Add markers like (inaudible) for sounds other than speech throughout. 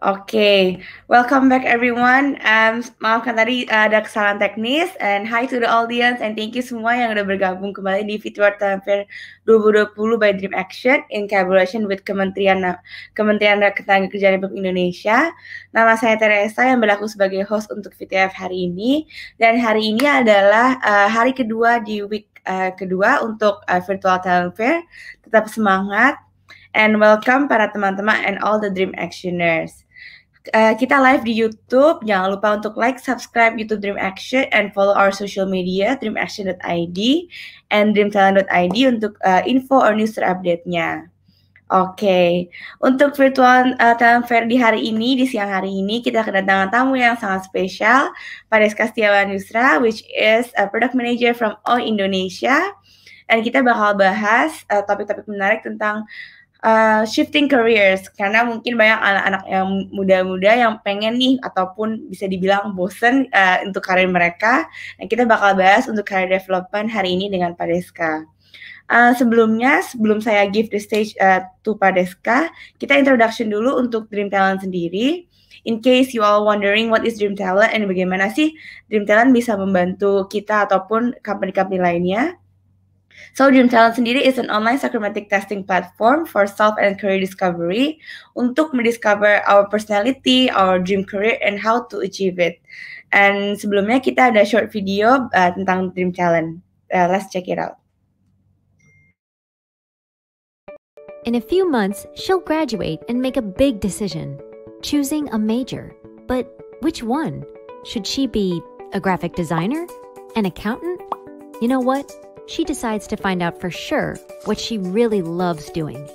Okay, welcome back everyone. Um, maafkan tadi eh, ada kesalahan teknis and hi to the audience and thank you semua yang udah bergabung kembali di Talent Fair 2020 by Dream Action in collaboration with Kementerian Kementerian Ketenagakerjaan Republik Indonesia. Nama saya Teresa yang berlaku sebagai host untuk VTF hari ini dan hari ini adalah uh, hari kedua di week uh, kedua untuk uh, Virtual Talent Fair. Tetap semangat. And welcome para teman-teman and all the dream actioners. Eh, kita live di YouTube. Jangan lupa untuk like, subscribe YouTube Dream Action and follow our social media dreamaction.id and dreamtalent.id untuk uh, info or news terupdate-nya. Oke, okay. untuk virtual uh, talent fair di hari ini, di siang hari ini, kita kedatangan tamu yang sangat spesial, Padeska Setiawan Yusra, which is a product manager from All Indonesia. Dan kita bakal bahas topik-topik uh, topik -topik menarik tentang Eh, shifting careers karena mungkin banyak anak-anak yang muda-muda yang pengen nih ataupun bisa dibilang bosen uh, untuk karir mereka. Nah, kita bakal bahas untuk career development hari ini dengan Padeska. Uh, sebelumnya, sebelum saya give the stage uh, to Deska, kita introduction dulu untuk Dream Talent sendiri. In case you all wondering what is Dream Talent and bagaimana sih Dream Talent bisa membantu kita ataupun company-company lainnya. Dream Talent sendiri is an online psychometric testing platform for self and career discovery untuk mendiscover our personality, our dream career, and how to achieve it. And sebelumnya kita ada short video uh, tentang Dream Talent. Uh, let's check it out. In a few months, she'll graduate and make a big decision, choosing a major. But which one? Should she be a graphic designer? An accountant? You know what? she decides to find out for sure what she really loves doing.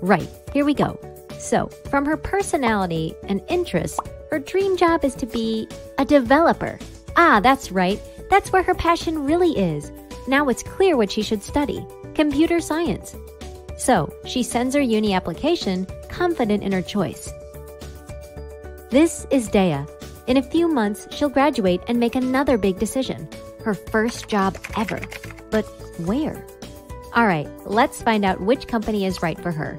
Right, here we go. So, from her personality and interests, her dream job is to be a developer. Ah, that's right. That's where her passion really is. Now it's clear what she should study computer science. So, she sends her uni application confident in her choice. This is Dea. In a few months, she'll graduate and make another big decision her first job ever. But where? All right, let's find out which company is right for her.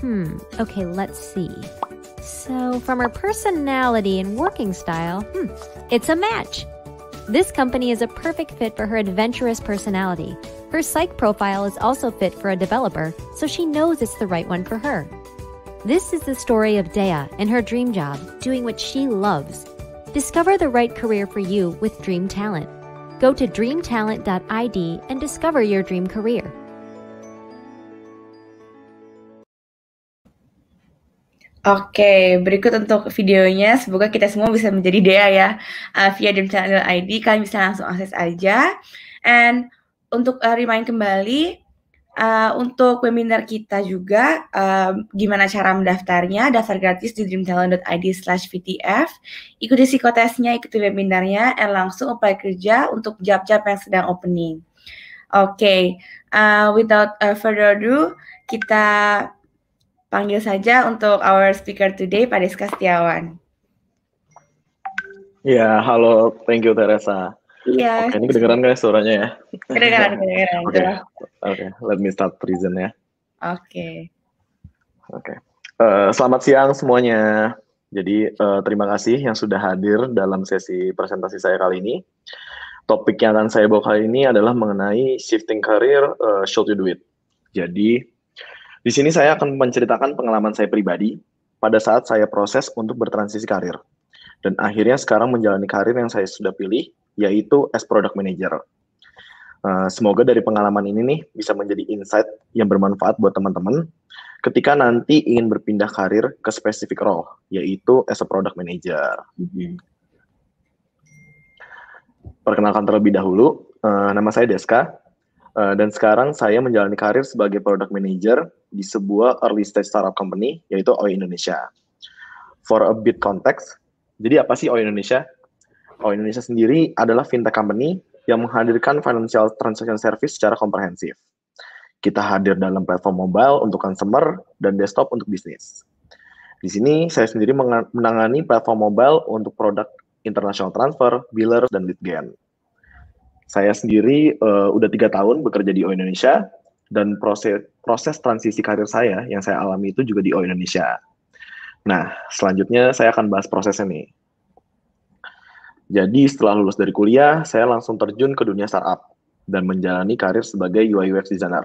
Hmm, okay, let's see. So, from her personality and working style, hmm, it's a match. This company is a perfect fit for her adventurous personality. Her psych profile is also fit for a developer, so she knows it's the right one for her. This is the story of Dea and her dream job, doing what she loves. Discover the right career for you with Dream Talent. Go to dreamtalent.id and discover your dream career. Oke, berikut untuk videonya. Semoga kita semua bisa menjadi DEA ya. Uh, via dreamtalent.id kalian bisa langsung akses aja. And untuk uh, remind kembali, uh, untuk webinar kita juga uh, gimana cara mendaftarnya daftar gratis di dreamtalent.id slash VTF ikuti psikotesnya ikuti webinarnya dan langsung apply kerja untuk job-job yang sedang opening oke okay. uh, eh, without further ado kita panggil saja untuk our speaker today Pak Deska Setiawan Ya, yeah, halo, thank you Teresa. Iya. Oke, ini kedengeran kan suaranya ya? Kedengeran, (laughs) kedengeran. Oke, okay. okay. let me start present ya. Oke. Okay. Oke. Okay. Uh, eh, selamat siang semuanya. Jadi uh, terima kasih yang sudah hadir dalam sesi presentasi saya kali ini. Topik yang akan saya bawa kali ini adalah mengenai shifting career, uh, eh, should you do it. Jadi di sini saya akan menceritakan pengalaman saya pribadi pada saat saya proses untuk bertransisi karir. Dan akhirnya sekarang menjalani karir yang saya sudah pilih yaitu as product manager. Uh, semoga dari pengalaman ini nih bisa menjadi insight yang bermanfaat buat teman-teman ketika nanti ingin berpindah karir ke spesifik role, yaitu as a product manager. Mm-hmm. Perkenalkan terlebih dahulu, uh, nama saya Deska, uh, dan sekarang saya menjalani karir sebagai product manager di sebuah early stage startup company, yaitu OI Indonesia. For a bit context, jadi apa sih OI Indonesia? Oh, Indonesia sendiri adalah fintech company yang menghadirkan financial transaction service secara komprehensif. Kita hadir dalam platform mobile untuk consumer dan desktop untuk bisnis. Di sini saya sendiri menangani platform mobile untuk produk international transfer, biller, dan lead Saya sendiri uh, udah tiga tahun bekerja di O Indonesia dan proses proses transisi karir saya yang saya alami itu juga di O Indonesia. Nah, selanjutnya saya akan bahas prosesnya nih. Jadi setelah lulus dari kuliah, saya langsung terjun ke dunia startup dan menjalani karir sebagai UI UX designer.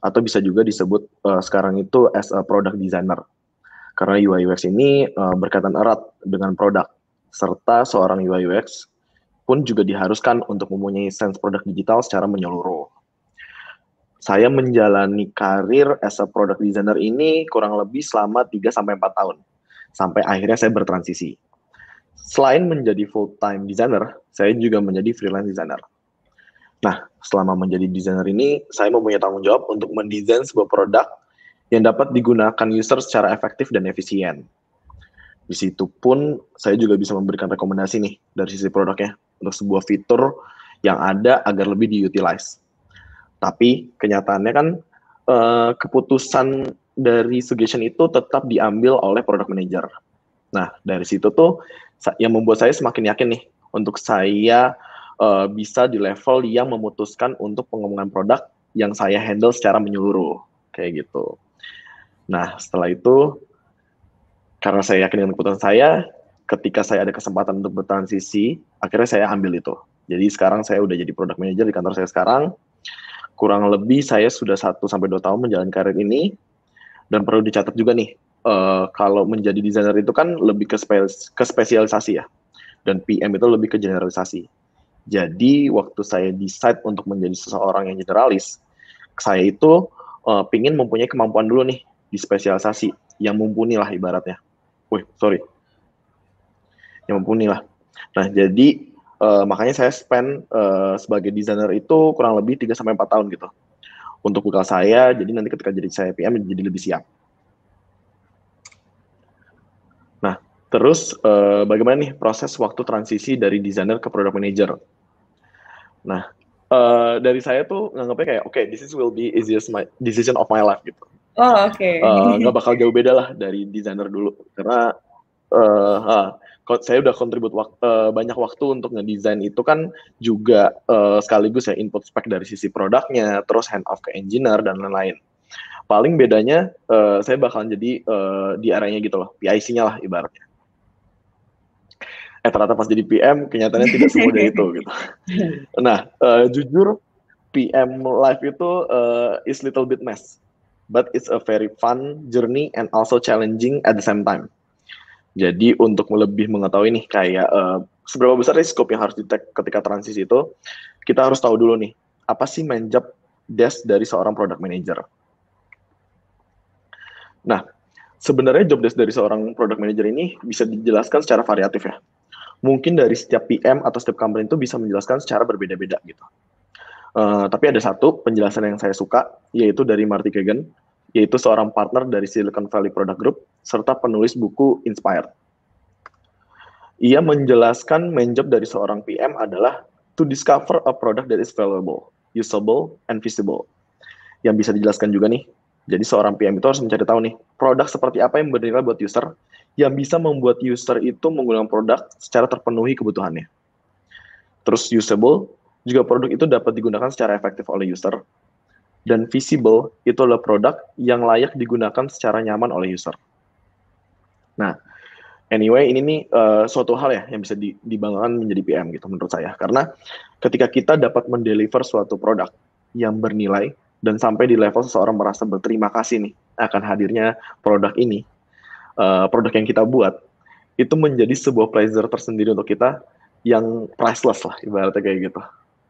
Atau bisa juga disebut uh, sekarang itu as a product designer. Karena UI UX ini uh, berkaitan erat dengan produk serta seorang UI UX pun juga diharuskan untuk mempunyai sense produk digital secara menyeluruh. Saya menjalani karir as a product designer ini kurang lebih selama 3 4 tahun sampai akhirnya saya bertransisi Selain menjadi full-time designer, saya juga menjadi freelance designer. Nah, selama menjadi designer ini, saya mempunyai tanggung jawab untuk mendesain sebuah produk yang dapat digunakan user secara efektif dan efisien. Di situ pun saya juga bisa memberikan rekomendasi nih dari sisi produknya untuk sebuah fitur yang ada agar lebih diutilize. Tapi kenyataannya kan eh, keputusan dari suggestion itu tetap diambil oleh product manager. Nah, dari situ tuh yang membuat saya semakin yakin nih untuk saya uh, bisa di level yang memutuskan untuk pengembangan produk yang saya handle secara menyeluruh kayak gitu. Nah setelah itu karena saya yakin dengan keputusan saya, ketika saya ada kesempatan untuk bertransisi, akhirnya saya ambil itu. Jadi sekarang saya udah jadi product manager di kantor saya sekarang. Kurang lebih saya sudah 1 sampai 2 tahun menjalankan karir ini dan perlu dicatat juga nih Eh, kalau menjadi desainer itu kan lebih ke, spe ke spesialisasi ya. Dan PM itu lebih ke generalisasi. Jadi waktu saya decide untuk menjadi seseorang yang generalis, saya itu uh, pingin mempunyai kemampuan dulu nih di spesialisasi yang mumpuni lah ibaratnya. Wih, sorry. Yang mumpuni lah. Nah, jadi uh, makanya saya spend uh, sebagai desainer itu kurang lebih 3 sampai 4 tahun gitu. Untuk bekal saya, jadi nanti ketika jadi saya PM jadi lebih siap. Terus uh, bagaimana nih proses waktu transisi dari desainer ke product manager? Nah, uh, dari saya tuh nganggapnya kayak oke, okay, this is will be easiest my decision of my life gitu. Oh, oke. Okay. Uh, eh, gak bakal jauh beda lah dari desainer dulu karena uh, uh, saya udah kontribut wak uh, banyak waktu untuk ngedesain itu kan juga uh, sekaligus ya input spek dari sisi produknya, terus hand off ke engineer dan lain-lain. Paling bedanya uh, saya bakal jadi uh, di arahnya gitu loh, PIC-nya lah ibaratnya eh ternyata pas jadi PM kenyataannya tidak (laughs) semudah itu gitu. Nah, uh, jujur PM life itu uh, is little bit mess, but it's a very fun journey and also challenging at the same time. Jadi untuk lebih mengetahui nih kayak uh, seberapa besar risiko yang harus ditek ketika transisi itu, kita harus tahu dulu nih apa sih main job desk dari seorang product manager. Nah, sebenarnya job desk dari seorang product manager ini bisa dijelaskan secara variatif ya mungkin dari setiap PM atau setiap company itu bisa menjelaskan secara berbeda-beda gitu. Uh, tapi ada satu penjelasan yang saya suka, yaitu dari Marty Kagan, yaitu seorang partner dari Silicon Valley Product Group, serta penulis buku Inspired. Ia menjelaskan main job dari seorang PM adalah to discover a product that is valuable, usable, and visible. Yang bisa dijelaskan juga nih, jadi seorang PM itu harus mencari tahu nih, produk seperti apa yang bernilai buat user, yang bisa membuat user itu menggunakan produk secara terpenuhi kebutuhannya. Terus usable, juga produk itu dapat digunakan secara efektif oleh user. Dan visible, itu adalah produk yang layak digunakan secara nyaman oleh user. Nah, anyway ini nih uh, suatu hal ya yang bisa di, dibanggakan menjadi PM gitu menurut saya karena ketika kita dapat mendeliver suatu produk yang bernilai dan sampai di level seseorang merasa berterima kasih nih akan hadirnya produk ini Eh, produk yang kita buat itu menjadi sebuah pleasure tersendiri untuk kita yang priceless lah ibaratnya kayak gitu.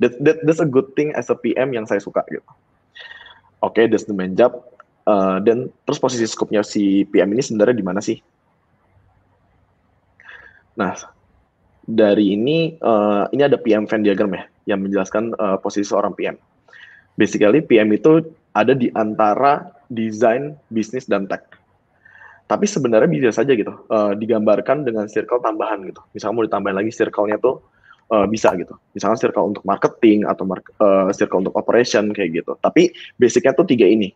That, that that's a good thing as a PM yang saya suka gitu. Oke, okay, that's the main job. Uh, dan terus posisi scope nya si PM ini sebenarnya di mana sih? Nah, dari ini uh, ini ada PM Venn diagram ya yang menjelaskan uh, posisi seorang PM. Basically PM itu ada di antara desain, bisnis dan tech tapi sebenarnya bisa saja gitu uh, digambarkan dengan circle tambahan gitu misalnya mau ditambahin lagi circle-nya tuh uh, bisa gitu misalnya circle untuk marketing atau mar uh, circle untuk operation kayak gitu tapi basicnya tuh tiga ini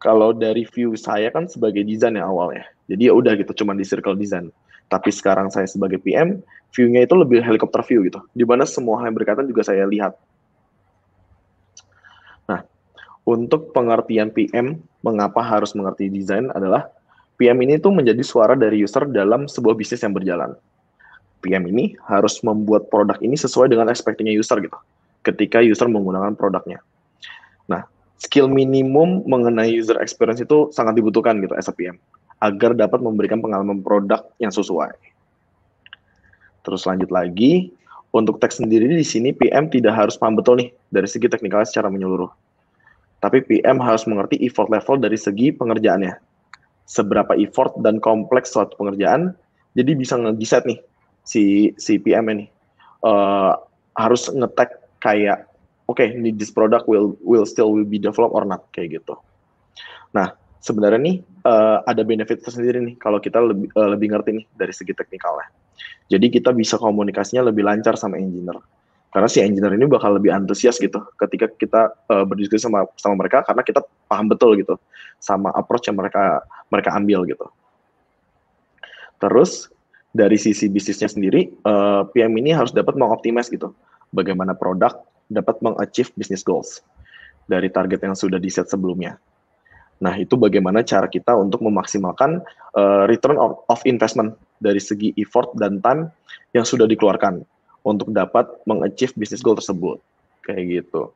kalau dari view saya kan sebagai desain ya awalnya jadi ya udah gitu cuman di circle desain. tapi sekarang saya sebagai PM view-nya itu lebih helikopter view gitu di mana semua hal yang berkaitan juga saya lihat nah untuk pengertian PM mengapa harus mengerti desain adalah PM ini tuh menjadi suara dari user dalam sebuah bisnis yang berjalan. PM ini harus membuat produk ini sesuai dengan ekspektinya user gitu. Ketika user menggunakan produknya. Nah, skill minimum mengenai user experience itu sangat dibutuhkan gitu as a PM agar dapat memberikan pengalaman produk yang sesuai. Terus lanjut lagi, untuk teks sendiri di sini PM tidak harus paham betul nih dari segi teknikalnya secara menyeluruh tapi PM harus mengerti effort level dari segi pengerjaannya. Seberapa effort dan kompleks suatu pengerjaan, jadi bisa ngegiset nih si si PM ini. Uh, harus ngetek kayak oke okay, this product will will still will be developed or not kayak gitu. Nah, sebenarnya nih uh, ada benefit tersendiri nih kalau kita lebih uh, lebih ngerti nih dari segi teknikalnya. Jadi kita bisa komunikasinya lebih lancar sama engineer karena si engineer ini bakal lebih antusias gitu ketika kita uh, berdiskusi sama sama mereka karena kita paham betul gitu sama approach yang mereka mereka ambil gitu. Terus dari sisi bisnisnya sendiri uh, eh, PM ini harus dapat mengoptimis gitu bagaimana produk dapat mengachieve business goals dari target yang sudah di set sebelumnya. Nah, itu bagaimana cara kita untuk memaksimalkan uh, return of investment dari segi effort dan time yang sudah dikeluarkan untuk dapat mengachieve bisnis goal tersebut kayak gitu.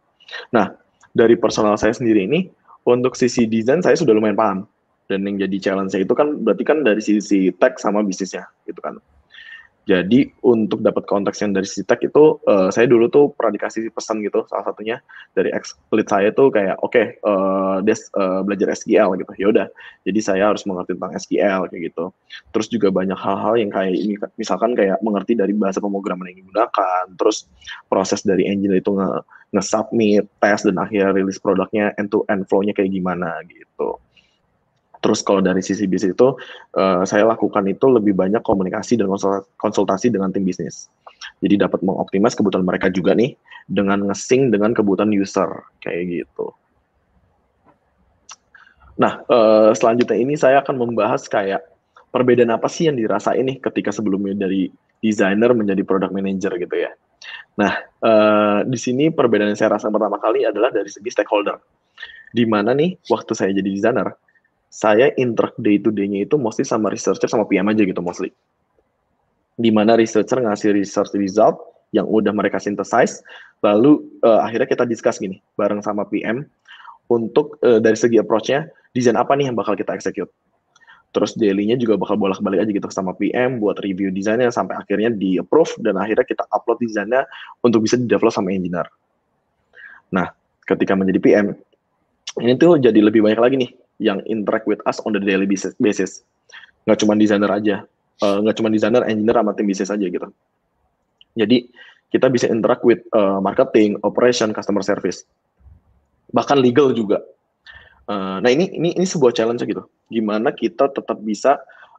Nah dari personal saya sendiri ini untuk sisi desain saya sudah lumayan paham dan yang jadi challenge saya itu kan berarti kan dari sisi tech sama bisnisnya gitu kan jadi untuk dapat konteks yang dari Citek itu uh, saya dulu tuh pernah dikasih pesan gitu salah satunya dari ex lead saya tuh kayak oke okay, uh, eh, des uh, belajar SQL gitu. yaudah. Jadi saya harus mengerti tentang SQL kayak gitu. Terus juga banyak hal-hal yang kayak ini misalkan kayak mengerti dari bahasa pemrograman yang digunakan, terus proses dari engine itu nge, nge test, dan akhirnya rilis produknya end to end flow-nya kayak gimana gitu. Terus kalau dari sisi bisnis itu, uh, saya lakukan itu lebih banyak komunikasi dan konsultasi dengan tim bisnis. Jadi dapat mengoptimas kebutuhan mereka juga nih dengan ngesing dengan kebutuhan user kayak gitu. Nah, uh, selanjutnya ini saya akan membahas kayak perbedaan apa sih yang dirasain nih ketika sebelumnya dari desainer menjadi product manager gitu ya. Nah, uh, di sini perbedaan yang saya rasakan pertama kali adalah dari segi stakeholder. Di mana nih waktu saya jadi desainer, saya interact day to day-nya itu mostly sama researcher sama PM aja gitu mostly. Di mana researcher ngasih research result yang udah mereka synthesize, lalu uh, akhirnya kita discuss gini bareng sama PM untuk uh, dari segi approach-nya desain apa nih yang bakal kita execute. Terus daily-nya juga bakal bolak-balik aja gitu sama PM buat review desainnya sampai akhirnya di approve dan akhirnya kita upload desainnya untuk bisa di develop sama engineer. Nah, ketika menjadi PM, ini tuh jadi lebih banyak lagi nih yang interact with us on the daily basis. Nggak cuma desainer aja, uh, nggak cuma desainer, engineer, sama tim bisnis aja gitu. Jadi kita bisa interact with uh, marketing, operation, customer service, bahkan legal juga. Uh, nah ini ini ini sebuah challenge gitu. Gimana kita tetap bisa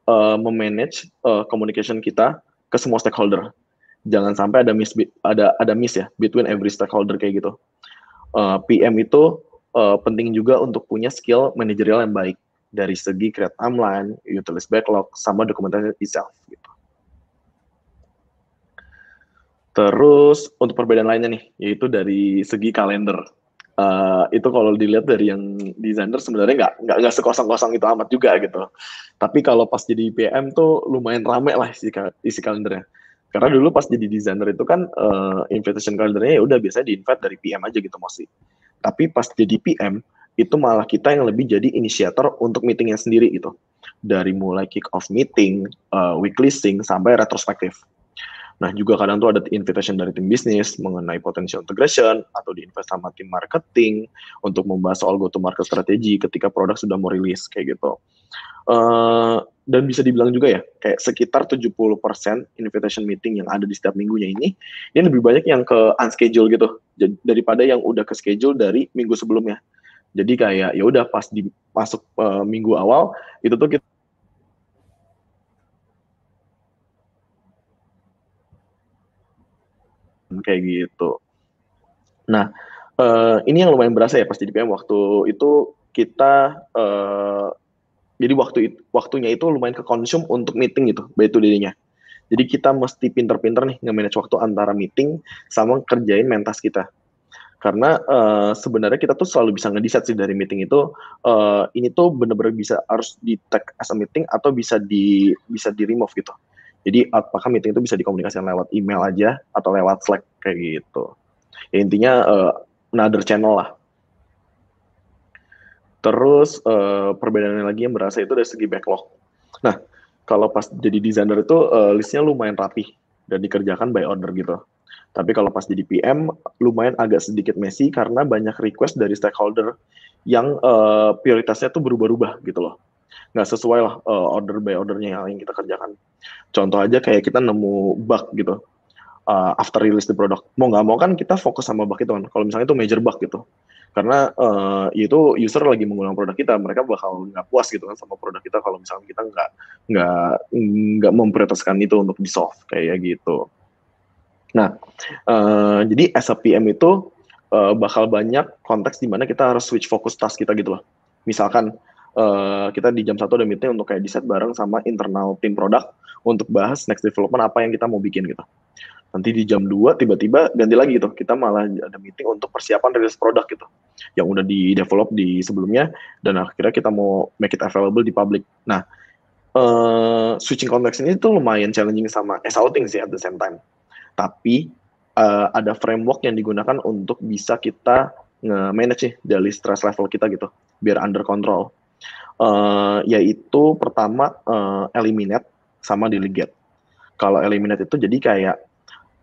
uh, memanage uh, communication kita ke semua stakeholder. Jangan sampai ada miss ada ada miss ya between every stakeholder kayak gitu. Uh, PM itu uh, penting juga untuk punya skill manajerial yang baik dari segi create timeline, utilize backlog, sama dokumentasi itself. Gitu. Terus untuk perbedaan lainnya nih, yaitu dari segi kalender. Uh, itu kalau dilihat dari yang desainer sebenarnya nggak nggak nggak sekosong-kosong itu amat juga gitu. Tapi kalau pas jadi PM tuh lumayan rame lah isi, isi kalendernya. Karena dulu pas jadi desainer itu kan uh, invitation kalendernya ya udah biasanya di invite dari PM aja gitu masih. Tapi pas jadi PM, itu malah kita yang lebih jadi inisiator untuk meetingnya sendiri itu Dari mulai kick off meeting, uh, weekly sync, sampai retrospektif. Nah, juga kadang tuh ada invitation dari tim bisnis mengenai potential integration atau diinvest sama tim marketing untuk membahas soal go to market strategi ketika produk sudah mau rilis kayak gitu. Uh, dan bisa dibilang juga ya, kayak sekitar 70% invitation meeting yang ada di setiap minggunya ini, ini lebih banyak yang ke unschedule gitu, daripada yang udah ke schedule dari minggu sebelumnya. Jadi kayak ya udah pas di masuk uh, minggu awal itu tuh kita kayak gitu. Nah, uh, ini yang lumayan berasa ya pas di DPM waktu itu kita uh, jadi waktu itu, waktunya itu lumayan ke konsum untuk meeting gitu, by itu dirinya. Jadi kita mesti pinter-pinter nih nge-manage waktu antara meeting sama kerjain mentas kita. Karena uh, sebenarnya kita tuh selalu bisa ngedeset sih dari meeting itu uh, ini tuh bener-bener bisa harus di tag as a meeting atau bisa di bisa di remove gitu. Jadi apakah meeting itu bisa dikomunikasikan lewat email aja atau lewat Slack kayak gitu. Ya intinya uh, another channel lah Terus uh, perbedaannya lagi yang berasa itu dari segi backlog. Nah, kalau pas jadi designer itu uh, listnya lumayan rapi dan dikerjakan by order gitu. Tapi kalau pas jadi PM lumayan agak sedikit messy karena banyak request dari stakeholder yang uh, prioritasnya tuh berubah-ubah gitu loh. Nggak sesuai lah uh, order by ordernya yang ingin kita kerjakan. Contoh aja kayak kita nemu bug gitu. Uh, after release the produk. Mau nggak mau kan kita fokus sama bug itu kan. Kalau misalnya itu major bug gitu karena uh, itu user lagi menggunakan produk kita mereka bakal nggak puas gitu kan sama produk kita kalau misalnya kita nggak nggak nggak memprioritaskan itu untuk di solve kayak gitu nah uh, jadi as itu uh, bakal banyak konteks di mana kita harus switch fokus task kita gitu loh misalkan Uh, kita di jam satu ada meeting untuk kayak di set bareng sama internal tim produk untuk bahas next development apa yang kita mau bikin gitu nanti di jam 2 tiba-tiba ganti lagi gitu kita malah ada meeting untuk persiapan rilis produk gitu yang udah di develop di sebelumnya dan akhirnya kita mau make it available di public nah uh, switching konteks ini tuh lumayan challenging sama outing sih at the same time tapi uh, ada framework yang digunakan untuk bisa kita nge-manage sih dari stress level kita gitu biar under control uh, yaitu pertama uh, eliminate sama delegate kalau eliminate itu jadi kayak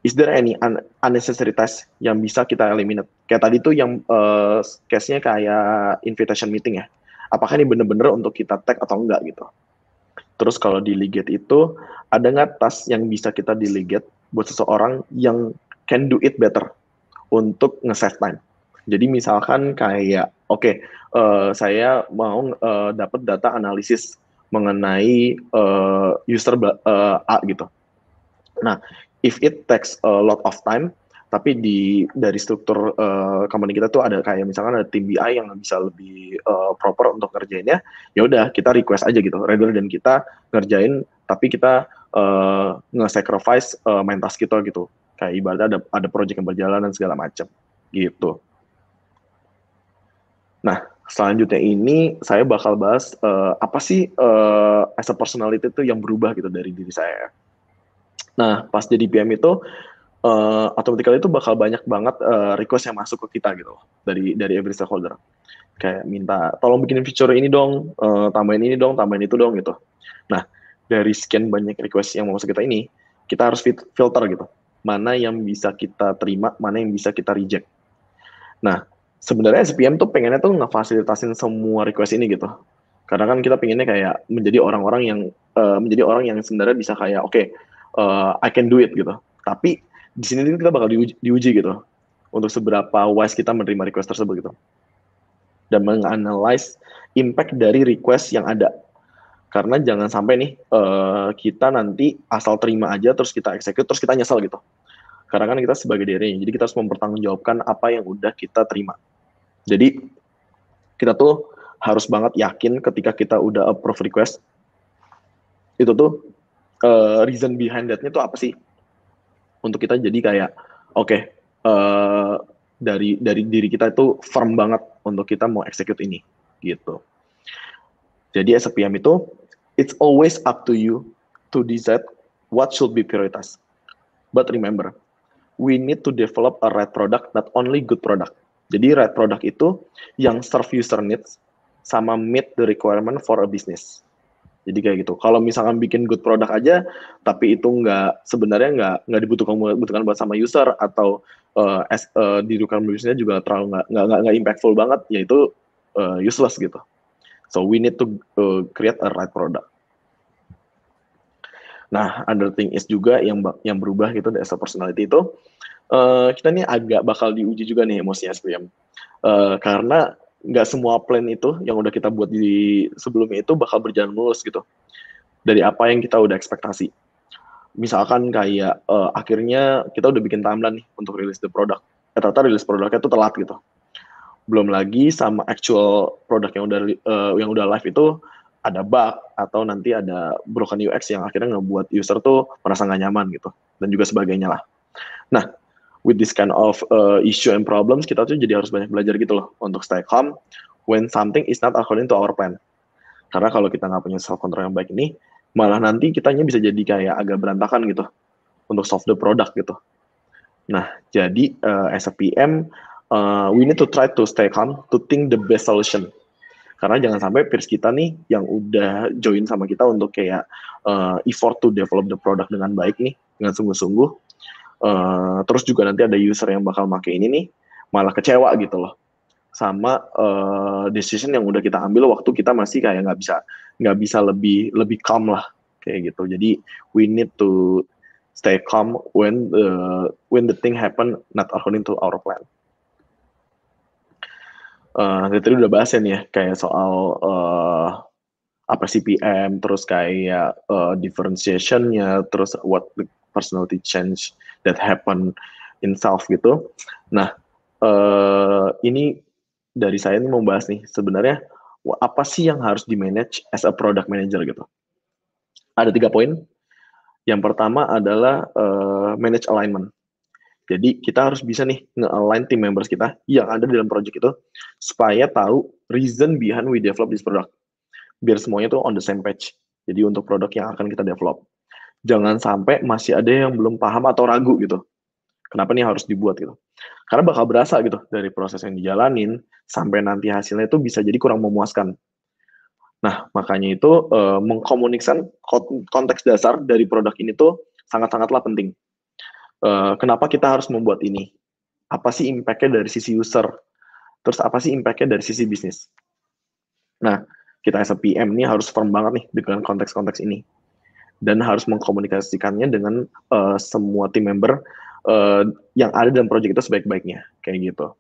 is there any un unnecessary test yang bisa kita eliminate? Kayak tadi tuh yang uh, case-nya kayak invitation meeting ya. Apakah ini benar-benar untuk kita tag atau enggak gitu? Terus kalau delegate itu ada nggak tas yang bisa kita delegate buat seseorang yang can do it better untuk nge-save time. Jadi misalkan kayak oke okay, uh, eh, saya mau uh, dapat data analisis mengenai uh, user uh, A gitu. Nah, if it takes a lot of time tapi di dari struktur uh, company kita tuh ada kayak misalkan ada tim BI yang bisa lebih uh, proper untuk ngerjainnya ya udah kita request aja gitu regular dan kita ngerjain tapi kita uh, nge-sacrifice uh, main task kita gitu kayak ibaratnya ada ada project yang berjalan dan segala macam gitu nah selanjutnya ini saya bakal bahas uh, apa sih uh, as a personality itu yang berubah gitu dari diri saya Nah, pas jadi PM itu uh, automatically itu bakal banyak banget uh, request yang masuk ke kita gitu dari dari every stakeholder. Kayak minta tolong bikinin fitur ini dong, uh, tambahin ini dong, tambahin itu dong gitu. Nah, dari scan banyak request yang mau masuk kita ini, kita harus filter gitu. Mana yang bisa kita terima, mana yang bisa kita reject. Nah, sebenarnya SPM tuh pengennya tuh ngefasilitasin semua request ini gitu. Karena kan kita pengennya kayak menjadi orang-orang yang uh, menjadi orang yang sebenarnya bisa kayak oke, okay, uh, I can do it gitu. Tapi di sini kita bakal diuji, diuji gitu untuk seberapa wise kita menerima request tersebut gitu dan menganalize impact dari request yang ada karena jangan sampai nih uh, kita nanti asal terima aja terus kita execute terus kita nyesel gitu karena kan kita sebagai dirinya jadi kita harus mempertanggungjawabkan apa yang udah kita terima jadi kita tuh harus banget yakin ketika kita udah approve request itu tuh uh, reason behind that-nya itu apa sih? Untuk kita jadi kayak oke okay, uh, eh, dari dari diri kita itu firm banget untuk kita mau execute ini gitu. Jadi as PM itu it's always up to you to decide what should be prioritas. But remember, we need to develop a right product not only good product. Jadi right product itu yang serve user needs sama meet the requirement for a business. Jadi kayak gitu. Kalau misalkan bikin good product aja, tapi itu nggak sebenarnya nggak nggak dibutuhkan dibutuhkan buat sama user atau uh, as, uh, bisnisnya juga terlalu nggak nggak nggak impactful banget, yaitu uh, eh, useless gitu. So we need to uh, create a right product. Nah, other thing is juga yang yang berubah gitu dari personality itu uh, kita nih agak bakal diuji juga nih emosinya SPM. Uh, karena nggak semua plan itu yang udah kita buat di sebelumnya itu bakal berjalan mulus gitu dari apa yang kita udah ekspektasi. Misalkan kayak uh, akhirnya kita udah bikin timeline nih untuk rilis the product. ya, ternyata rilis produknya itu telat gitu. Belum lagi sama actual produk yang udah uh, yang udah live itu ada bug atau nanti ada broken UX yang akhirnya ngebuat user tuh merasa nggak nyaman gitu dan juga sebagainya lah. Nah, with this kind of uh, issue and problems kita tuh jadi harus banyak belajar gitu loh untuk stay calm when something is not according to our plan karena kalau kita nggak punya self control yang baik ini malah nanti kitanya bisa jadi kayak agak berantakan gitu untuk solve the product gitu nah jadi uh, as a PM uh, we need to try to stay calm to think the best solution karena jangan sampai peers kita nih yang udah join sama kita untuk kayak uh, effort to develop the product dengan baik nih dengan sungguh-sungguh Eh, terus juga nanti ada user yang bakal make ini nih malah kecewa gitu loh sama uh, decision yang udah kita ambil waktu kita masih kayak nggak bisa nggak bisa lebih lebih calm lah kayak gitu. Jadi we need to stay calm when the when the thing happen not according to our plan. Uh, tadi udah bahas ya nih ya kayak soal uh, apa CPM terus kayak uh, differentiationnya terus what the personality change that happen in South gitu. Nah, uh, ini dari saya ini membahas nih sebenarnya apa sih yang harus di manage as a product manager gitu. Ada tiga poin. Yang pertama adalah uh, manage alignment. Jadi kita harus bisa nih nge-align team members kita yang ada di dalam project itu supaya tahu reason behind we develop this product. Biar semuanya tuh on the same page. Jadi untuk produk yang akan kita develop jangan sampai masih ada yang belum paham atau ragu gitu. Kenapa nih harus dibuat gitu? Karena bakal berasa gitu dari proses yang dijalanin sampai nanti hasilnya itu bisa jadi kurang memuaskan. Nah, makanya itu e, mengkomunikasikan konteks dasar dari produk ini tuh sangat-sangatlah penting. E, kenapa kita harus membuat ini? Apa sih impact-nya dari sisi user? Terus apa sih impact-nya dari sisi bisnis? Nah, kita as ini harus firm banget nih dengan konteks-konteks ini dan harus mengkomunikasikannya dengan uh, semua tim member uh, yang ada dalam proyek itu sebaik-baiknya kayak gitu.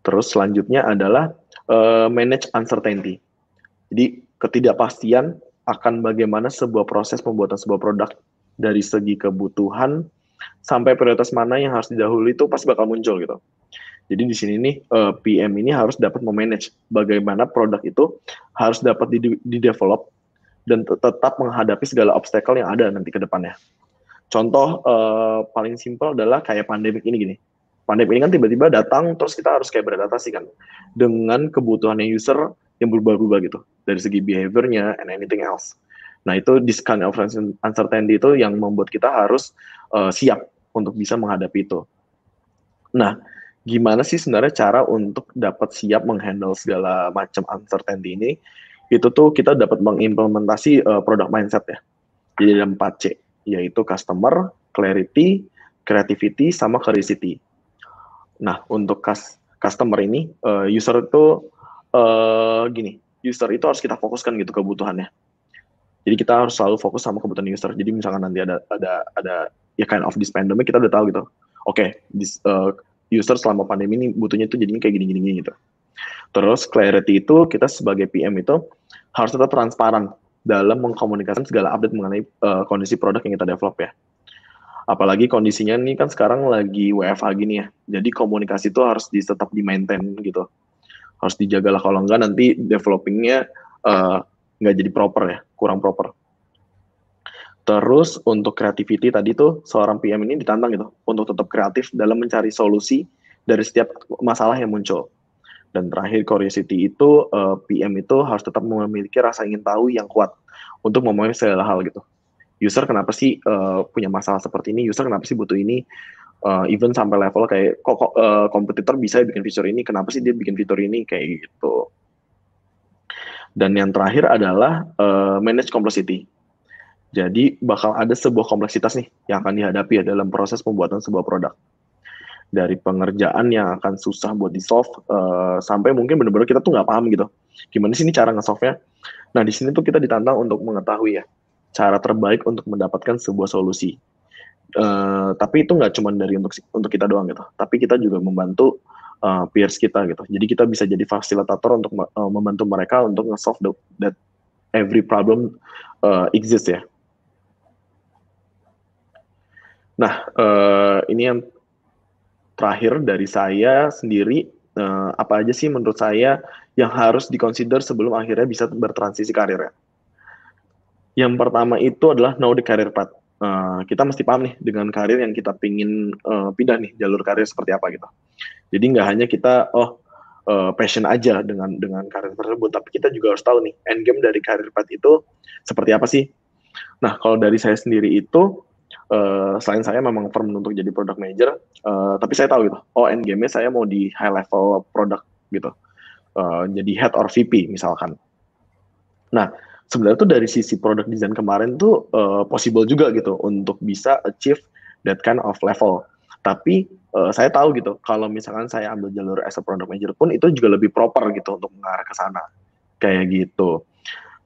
Terus selanjutnya adalah uh, manage uncertainty. Jadi ketidakpastian akan bagaimana sebuah proses pembuatan sebuah produk dari segi kebutuhan sampai prioritas mana yang harus didahului itu pasti bakal muncul gitu. Jadi di sini nih uh, PM ini harus dapat memanage bagaimana produk itu harus dapat di, di develop dan tetap menghadapi segala obstacle yang ada nanti ke depannya. Contoh uh, paling simpel adalah kayak pandemik ini gini. Pandemi ini kan tiba-tiba datang terus kita harus kayak beradaptasi kan dengan kebutuhannya user yang berubah-ubah gitu dari segi behaviornya and anything else. Nah itu this kind of uncertainty itu yang membuat kita harus uh, siap untuk bisa menghadapi itu. Nah gimana sih sebenarnya cara untuk dapat siap menghandle segala macam uncertainty ini itu tuh kita dapat mengimplementasi uh, produk mindset ya. Jadi ada 4 C, yaitu customer, clarity, creativity, sama curiosity. Nah, untuk kas customer ini, uh, user itu uh, gini, user itu harus kita fokuskan gitu kebutuhannya. Jadi kita harus selalu fokus sama kebutuhan user. Jadi misalkan nanti ada ada ada ya kind of this pandemic kita udah tahu gitu. Oke, okay, uh, user selama pandemi ini butuhnya itu jadinya kayak gini-gini gitu. Terus clarity itu kita sebagai PM itu harus tetap transparan dalam mengkomunikasikan segala update mengenai uh, kondisi produk yang kita develop ya. Apalagi kondisinya ini kan sekarang lagi WFH gini ya. Jadi komunikasi itu harus di, tetap di maintain gitu. Harus dijagalah kalau enggak nanti developingnya uh, eh, nggak jadi proper ya, kurang proper. Terus untuk creativity tadi tuh seorang PM ini ditantang gitu untuk tetap kreatif dalam mencari solusi dari setiap masalah yang muncul. Dan terakhir curiosity itu uh, eh, PM itu harus tetap memiliki rasa ingin tahu yang kuat untuk memahami segala hal gitu. User kenapa sih uh, punya masalah seperti ini? User kenapa sih butuh ini? Uh, even sampai level kayak kok uh, kompetitor bisa bikin fitur ini, kenapa sih dia bikin fitur ini kayak gitu. Dan yang terakhir adalah uh, manage complexity. Jadi bakal ada sebuah kompleksitas nih yang akan dihadapi ya dalam proses pembuatan sebuah produk dari pengerjaan yang akan susah buat di solve uh, eh, sampai mungkin benar-benar kita tuh nggak paham gitu gimana sih ini cara nge-solve nya nah di sini tuh kita ditantang untuk mengetahui ya cara terbaik untuk mendapatkan sebuah solusi uh, tapi itu nggak cuma dari untuk untuk kita doang gitu tapi kita juga membantu uh, peers kita gitu. Jadi kita bisa jadi fasilitator untuk uh, membantu mereka untuk nge-solve the, that every problem uh, exists ya. Nah, uh, ini yang terakhir dari saya sendiri uh, apa aja sih menurut saya yang harus dikonsider sebelum akhirnya bisa bertransisi karirnya. Yang pertama itu adalah know the career path. Uh, kita mesti paham nih dengan karir yang kita pingin uh, pindah nih jalur karir seperti apa gitu. Jadi nggak hanya kita oh passion aja dengan dengan karir tersebut, tapi kita juga harus tahu nih endgame dari karir path itu seperti apa sih. Nah kalau dari saya sendiri itu Eh, selain saya memang firm untuk jadi product manager, uh, tapi saya tahu gitu, oh end game-nya saya mau di high level product gitu, uh, jadi head or VP misalkan. Nah, sebenarnya tuh dari sisi product design kemarin tuh uh, possible juga gitu untuk bisa achieve that kind of level. Tapi uh, saya tahu gitu, kalau misalkan saya ambil jalur as a product manager pun itu juga lebih proper gitu untuk mengarah ke sana, kayak gitu.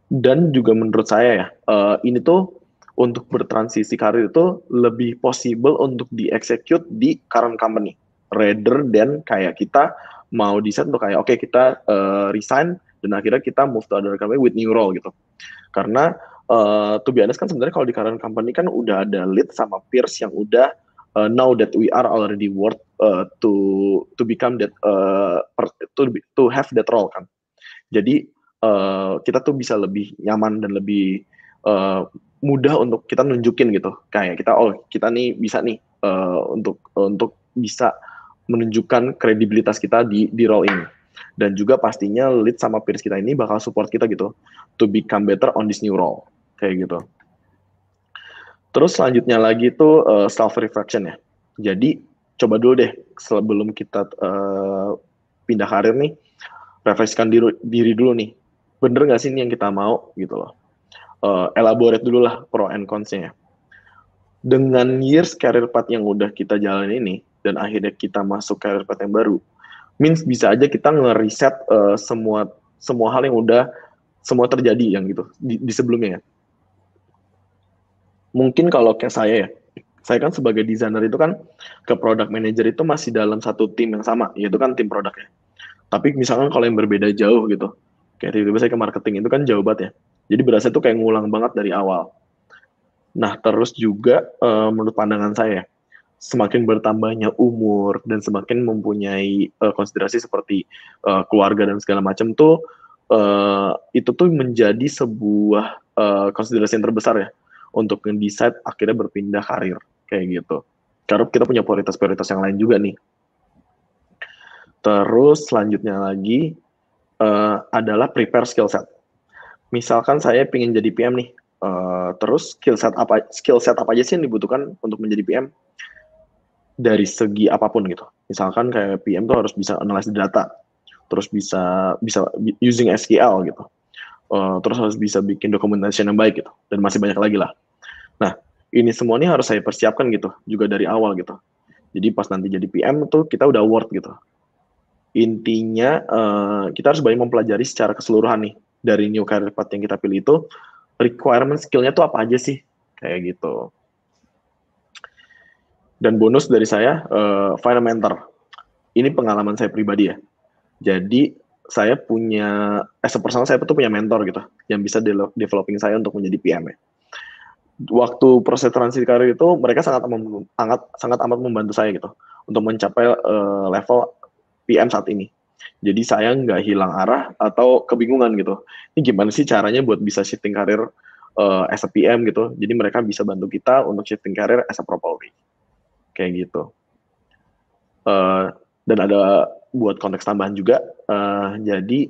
Dan juga menurut saya ya, uh, ini tuh untuk bertransisi karir itu lebih possible untuk dieksekut di current company rather than kayak kita mau desain tuh kayak oke okay, kita uh, resign dan akhirnya kita move to other company with new role gitu karena uh, to be honest kan sebenarnya kalau di current company kan udah ada lead sama peers yang udah uh, eh, know that we are already worth uh, to to become that uh, to to have that role kan jadi uh, kita tuh bisa lebih nyaman dan lebih uh, mudah untuk kita nunjukin gitu kayak kita oh kita nih bisa nih uh, untuk uh, untuk bisa menunjukkan kredibilitas kita di di role ini dan juga pastinya lead sama peers kita ini bakal support kita gitu to become better on this new role kayak gitu terus selanjutnya lagi itu uh, eh, self reflection ya jadi coba dulu deh sebelum kita uh, pindah karir nih refleksikan diri, diri dulu nih bener nggak sih ini yang kita mau gitu loh uh, elaborate dulu lah pro and cons-nya. Dengan years career path yang udah kita jalan ini, dan akhirnya kita masuk career path yang baru, means bisa aja kita ngeriset uh, eh, semua semua hal yang udah semua terjadi yang gitu di, di sebelumnya ya. Mungkin kalau kayak saya ya, saya kan sebagai desainer itu kan ke product manager itu masih dalam satu tim yang sama, yaitu kan tim produknya. Tapi misalkan kalau yang berbeda jauh gitu, kayak tiba-tiba saya ke marketing itu kan jauh banget ya jadi berasa itu kayak ngulang banget dari awal nah terus juga uh, menurut pandangan saya semakin bertambahnya umur dan semakin mempunyai uh, konsiderasi seperti uh, keluarga dan segala macam tuh uh, itu tuh menjadi sebuah uh, konsiderasi yang terbesar ya untuk mendesain akhirnya berpindah karir kayak gitu karena kita punya prioritas-prioritas yang lain juga nih terus selanjutnya lagi uh, adalah prepare skill set. Misalkan saya ingin jadi PM nih, uh, terus skill set apa skill set apa aja sih yang dibutuhkan untuk menjadi PM? Dari segi apapun gitu. Misalkan kayak PM tuh harus bisa analisis data, terus bisa bisa using SQL gitu. Uh, terus harus bisa bikin dokumentasi yang baik gitu dan masih banyak lagi lah. Nah, ini semuanya harus saya persiapkan gitu juga dari awal gitu. Jadi pas nanti jadi PM tuh kita udah award gitu intinya uh, kita harus banyak mempelajari secara keseluruhan nih dari new career path yang kita pilih itu requirement skillnya tuh apa aja sih kayak gitu dan bonus dari saya uh, final mentor ini pengalaman saya pribadi ya jadi saya punya as eh, a personal saya tuh punya mentor gitu yang bisa developing saya untuk menjadi PM ya waktu proses transisi karir itu mereka sangat amat sangat sangat amat membantu saya gitu untuk mencapai uh, level PM saat ini. Jadi saya nggak hilang arah atau kebingungan gitu. Ini gimana sih caranya buat bisa shifting karir uh, as a PM gitu. Jadi mereka bisa bantu kita untuk shifting karir as a Kayak gitu. Uh, dan ada buat konteks tambahan juga. Uh, jadi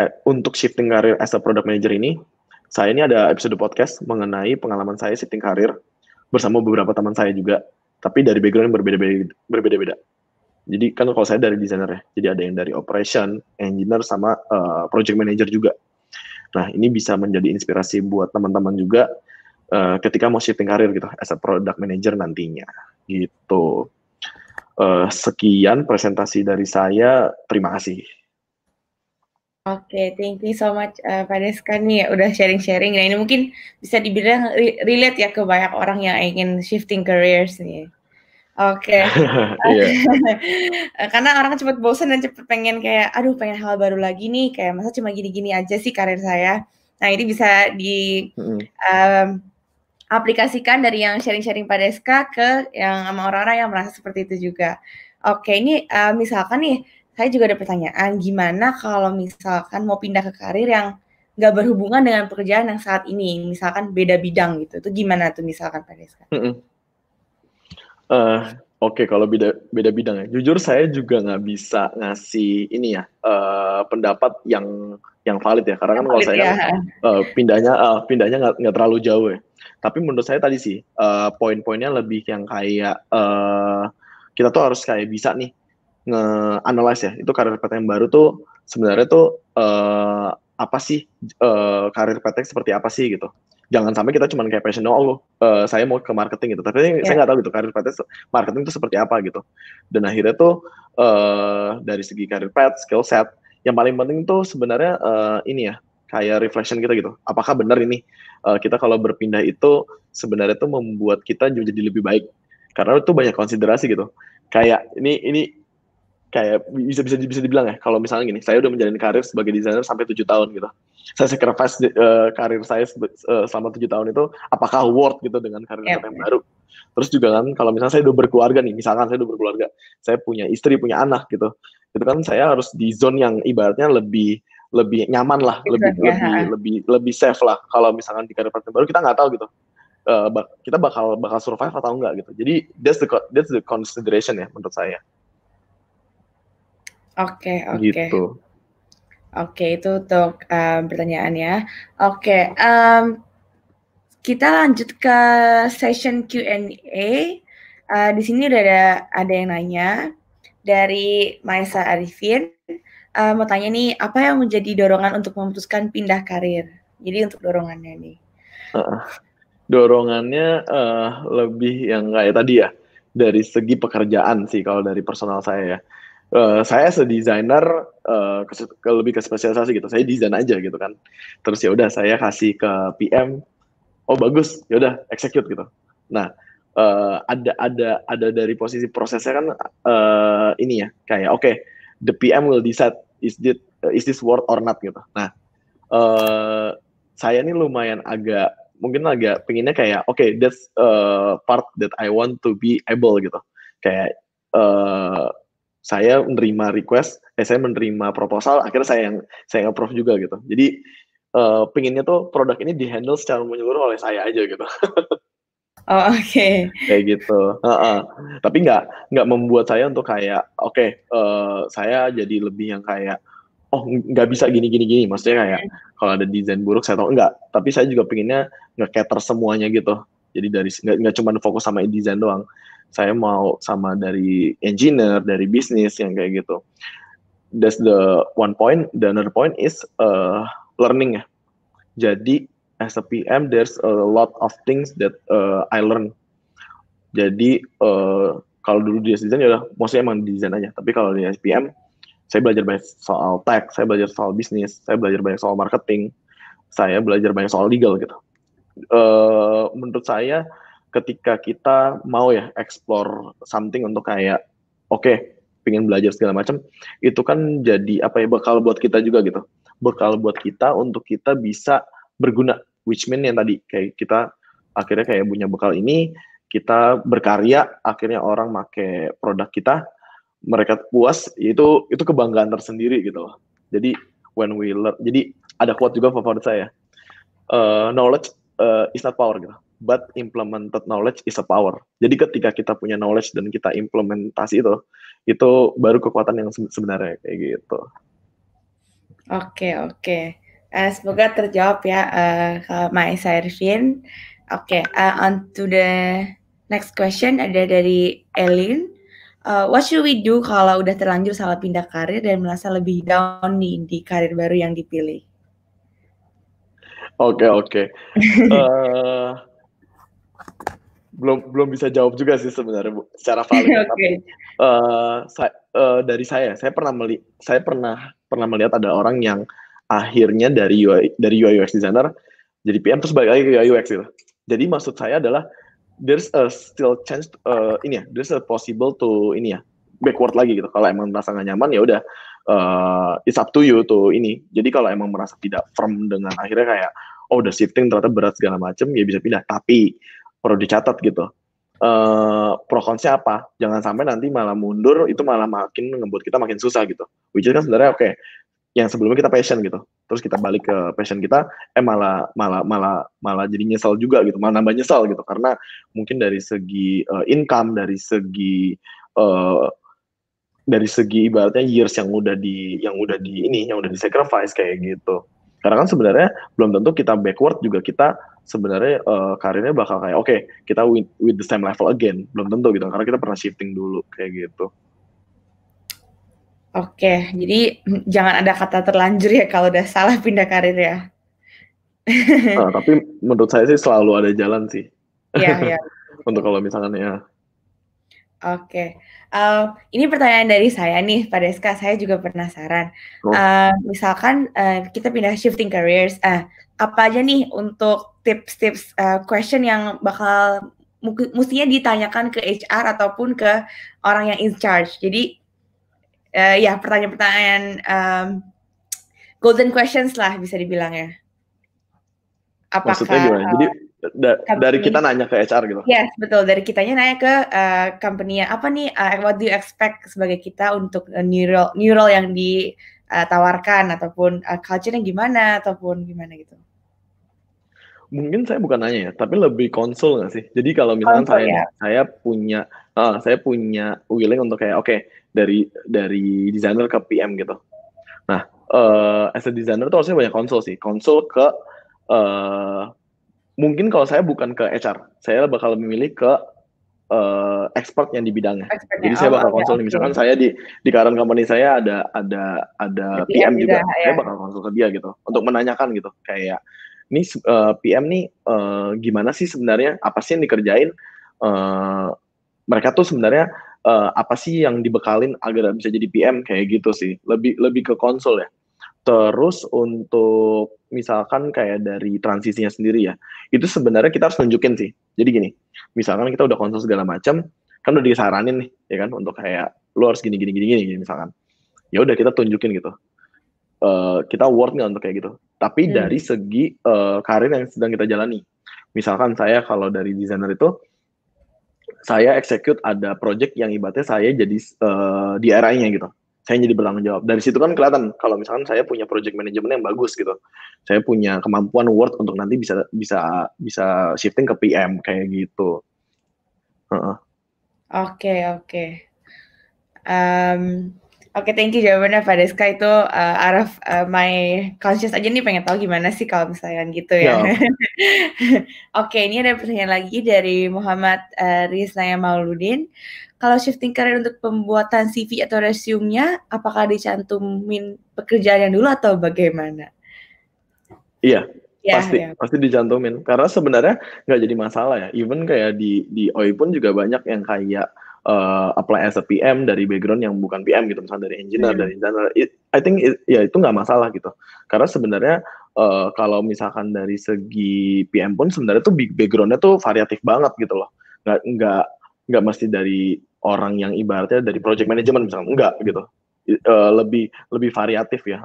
uh, untuk shifting karir as a product manager ini, saya ini ada episode podcast mengenai pengalaman saya shifting karir bersama beberapa teman saya juga. Tapi dari background yang berbeda-beda jadi kan kalau saya dari desainer ya, jadi ada yang dari operation, engineer sama uh, project manager juga. Nah ini bisa menjadi inspirasi buat teman-teman juga uh, ketika mau shifting karir gitu, as a product manager nantinya gitu. Uh, sekian presentasi dari saya, terima kasih. Oke, okay, thank you so much uh, nih ya, udah sharing-sharing. Nah ini mungkin bisa dibilang relate ya ke banyak orang yang ingin shifting careers nih. Oke. Okay. (laughs) Iya. (laughs) Karena orang cepet bosan dan cepet pengen kayak, aduh pengen hal baru lagi nih, kayak masa cuma gini-gini aja sih karir saya. Nah ini bisa di mm um, aplikasikan dari yang sharing-sharing pada SK ke yang sama orang-orang yang merasa seperti itu juga. Oke, ini uh, misalkan nih, saya juga ada pertanyaan, gimana kalau misalkan mau pindah ke karir yang nggak berhubungan dengan pekerjaan yang saat ini, misalkan beda bidang gitu, itu gimana tuh misalkan pada SK? Mm-hmm Eh, oke, okay, kalau beda beda bidang ya. Jujur saya juga nggak bisa ngasih ini ya uh, pendapat yang yang valid ya, karena kan kalau saya ya. uh, pindahnya uh, pindahnya nggak terlalu jauh ya. Tapi menurut saya tadi sih uh, poin-poinnya lebih yang kayak uh, kita tuh harus kayak bisa nih nge-analyze ya. Itu karir PT yang baru tuh sebenarnya tuh uh, apa sih uh, karir PTX seperti apa sih gitu jangan sampai kita cuma kayak passion oh uh, saya mau ke marketing gitu tapi yeah. saya nggak tahu gitu karir path marketing itu seperti apa gitu dan akhirnya tuh uh, dari segi karir path skill set yang paling penting tuh sebenarnya uh, ini ya kayak reflection kita gitu apakah benar ini uh, kita kalau berpindah itu sebenarnya tuh membuat kita jadi lebih baik karena itu banyak konsiderasi gitu kayak ini ini kayak bisa bisa bisa dibilang ya kalau misalnya gini saya udah menjalani karir sebagai desainer sampai tujuh tahun gitu saya sacrifice uh, karir saya uh, selama tujuh tahun itu apakah worth gitu dengan karir yeah. yang baru terus juga kan kalau misalnya saya udah berkeluarga nih misalkan saya udah berkeluarga saya punya istri punya anak gitu itu kan saya harus di zone yang ibaratnya lebih lebih nyaman lah It's lebih right, lebih lebih lebih safe lah kalau misalkan di karir yang baru kita nggak tahu gitu uh, kita bakal bakal survive atau enggak gitu. Jadi that's the that's the consideration ya menurut saya. Oke, okay, oke. Okay. Gitu. Oke, itu untuk um, pertanyaannya. Oke, um, kita lanjut ke session Q&A. Uh, eh, di sini udah ada ada yang nanya dari Maesa Arifin. Uh, mau tanya nih, apa yang menjadi dorongan untuk memutuskan pindah karir? Jadi untuk dorongannya nih. Uh, dorongannya uh, lebih yang kayak tadi ya, dari segi pekerjaan sih kalau dari personal saya ya Uh, saya se uh, eh, ke, lebih ke spesialisasi gitu. Saya desain aja gitu kan. Terus ya udah saya kasih ke PM. Oh bagus, ya udah execute gitu. Nah uh, ada ada ada dari posisi prosesnya kan uh, ini ya kayak oke okay, the PM will decide is this is this worth or not gitu. Nah uh, saya ini lumayan agak mungkin agak pengennya kayak oke okay, that's uh, part that I want to be able gitu. Kayak uh, saya menerima request, eh saya menerima proposal, akhirnya saya yang saya yang approve juga gitu. Jadi uh, pinginnya tuh produk ini dihandle secara menyeluruh oleh saya aja gitu. (laughs) oh, oke. Okay. kayak gitu. Uh -uh. Tapi nggak nggak membuat saya untuk kayak oke okay, uh, eh, saya jadi lebih yang kayak oh nggak bisa gini gini gini. Maksudnya kayak iya. kalau ada desain buruk saya tahu enggak. Tapi saya juga pinginnya nggak cater semuanya gitu. Jadi dari nggak cuma fokus sama desain doang saya mau sama dari engineer dari bisnis yang kayak gitu that's the one point the other point is uh, learning ya jadi as a PM there's a lot of things that uh, I learn jadi uh, kalau dulu di desain ya udah maksudnya emang desain aja tapi kalau di SPM saya belajar banyak soal tech, saya belajar soal bisnis, saya belajar banyak soal marketing, saya belajar banyak soal legal gitu. Uh, menurut saya ketika kita mau ya explore something untuk kayak oke okay, pingin belajar segala macam itu kan jadi apa ya bekal buat kita juga gitu bekal buat kita untuk kita bisa berguna which mean yang tadi kayak kita akhirnya kayak punya bekal ini kita berkarya akhirnya orang make produk kita mereka puas itu itu kebanggaan tersendiri gitu loh jadi when we learn jadi ada quote juga favorit saya uh, knowledge uh, is not power gitu but implemented knowledge is a power. Jadi ketika kita punya knowledge dan kita implementasi itu, itu baru kekuatan yang sebenarnya kayak gitu. Oke okay, oke, okay. uh, eh, semoga terjawab ya uh, Mas Irvin. Oke, okay, uh, eh, on to the next question ada dari Elin. Uh, what should we do kalau udah terlanjur salah pindah karir dan merasa lebih down nih di karir baru yang dipilih? Oke okay, oke. Okay. (laughs) uh, belum belum bisa jawab juga sih sebenarnya bu secara valid (laughs) okay. tapi uh, sa uh, dari saya saya pernah meli saya pernah pernah melihat ada orang yang akhirnya dari UI dari UI UX designer jadi PM terus balik lagi ke UI UX gitu jadi maksud saya adalah there's a still chance uh, ini ya there's a possible to ini ya backward lagi gitu kalau emang merasa nggak nyaman ya udah uh, it's up to you tuh ini jadi kalau emang merasa tidak firm dengan akhirnya kayak oh udah shifting ternyata berat segala macem ya bisa pindah tapi perlu dicatat gitu. Uh, eh, pro konsnya apa? Jangan sampai nanti malah mundur itu malah makin ngebut kita makin susah gitu. Which is kan sebenarnya oke. Okay, yang sebelumnya kita passion gitu, terus kita balik ke passion kita, eh malah malah malah malah jadi nyesal juga gitu, malah nambah nyesal gitu karena mungkin dari segi uh, income, dari segi uh, dari segi ibaratnya years yang udah di yang udah di ini yang udah di sacrifice kayak gitu. Karena kan sebenarnya belum tentu kita backward juga kita sebenarnya uh, karirnya bakal kayak oke okay, kita with, with the same level again belum tentu gitu karena kita pernah shifting dulu kayak gitu. Oke, jadi jangan ada kata terlanjur ya kalau udah salah pindah karir ya. nah, tapi menurut saya sih selalu ada jalan sih. Iya, iya. (laughs) Untuk kalau misalkan ya Oke, okay. uh, ini pertanyaan dari saya nih, Pak Deska. Saya juga penasaran. Uh, misalkan uh, kita pindah shifting careers, uh, apa aja nih untuk tips-tips uh, question yang bakal mestinya ditanyakan ke HR ataupun ke orang yang in charge. Jadi, uh, ya pertanyaan-pertanyaan um, golden questions lah bisa dibilang ya. Apakah? Maksudnya gimana? Jadi da company. dari kita nanya ke HR gitu. Yes, betul. Dari kitanya nanya ke uh, eh, company apa nih uh, what do you expect sebagai kita untuk uh, eh, neural neural yang ditawarkan ataupun uh, culture yang gimana ataupun gimana gitu. Mungkin saya bukan nanya ya, tapi lebih konsul nggak sih? Jadi kalau misalnya konsul, saya ya. saya punya uh, saya punya willing untuk kayak oke okay, dari dari desainer ke PM gitu. Nah, uh, as a designer tuh harusnya banyak konsul sih. Konsul ke uh, mungkin kalau saya bukan ke HR, saya bakal memilih ke uh, expert yang di bidangnya. Expertnya, Jadi ya. saya bakal oh, konsul Ya, misalkan saya di di current company saya ada ada ada PM, PM juga, juga ya. saya bakal konsul ke dia gitu untuk menanyakan gitu kayak ini uh, PM nih uh, gimana sih sebenarnya apa sih yang dikerjain uh, mereka tuh sebenarnya uh, apa sih yang dibekalin agar bisa jadi PM kayak gitu sih lebih lebih ke konsul ya Terus untuk misalkan kayak dari transisinya sendiri ya, itu sebenarnya kita harus nunjukin sih. Jadi gini, misalkan kita udah konsol segala macam, kan udah disaranin nih, ya kan untuk kayak lu harus gini gini gini gini, gini misalkan. Ya udah kita tunjukin gitu. Uh, kita worth nggak untuk kayak gitu. Tapi hmm. dari segi uh, karir yang sedang kita jalani, misalkan saya kalau dari desainer itu, saya execute ada project yang ibaratnya saya jadi uh, di era-nya gitu saya jadi bertanggung jawab. Dari situ kan kelihatan kalau misalkan saya punya project management yang bagus gitu. Saya punya kemampuan word untuk nanti bisa bisa bisa shifting ke PM kayak gitu. Oke, oke. Oke, thank you jawabannya Pak Deska itu uh, uh, my conscious aja nih pengen tahu gimana sih kalau misalnya gitu ya. No. Ya. (laughs) Oke, okay, ini ada pertanyaan lagi dari Muhammad uh, Rizna Mauludin kalau shifting career untuk pembuatan CV atau resume-nya, apakah dicantumin pekerjaan yang dulu atau bagaimana? Iya, ya, pasti ya. pasti dicantumin. Karena sebenarnya nggak jadi masalah ya. Even kayak di di OI pun juga banyak yang kayak uh, apply as a PM dari background yang bukan PM gitu, misalnya dari engineer, hmm. dari engineer. It, I think it, ya itu nggak masalah gitu. Karena sebenarnya uh, kalau misalkan dari segi PM pun sebenarnya tuh backgroundnya tuh variatif banget gitu loh. Nggak nggak nggak mesti dari orang yang ibaratnya dari project management misalnya enggak gitu uh, lebih lebih variatif ya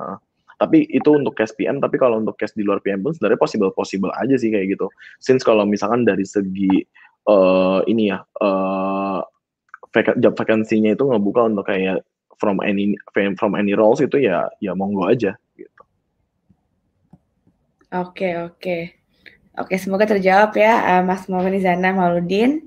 tapi itu untuk cash PM tapi kalau untuk kes di luar PM pun sebenarnya possible possible aja sih kayak gitu since kalau misalkan dari segi uh, ini ya uh, job vacancy-nya itu ngebuka untuk kayak from any from any roles itu ya ya monggo aja gitu oke okay, oke okay. Oke, semoga terjawab ya Mas Momen Izana Mauludin.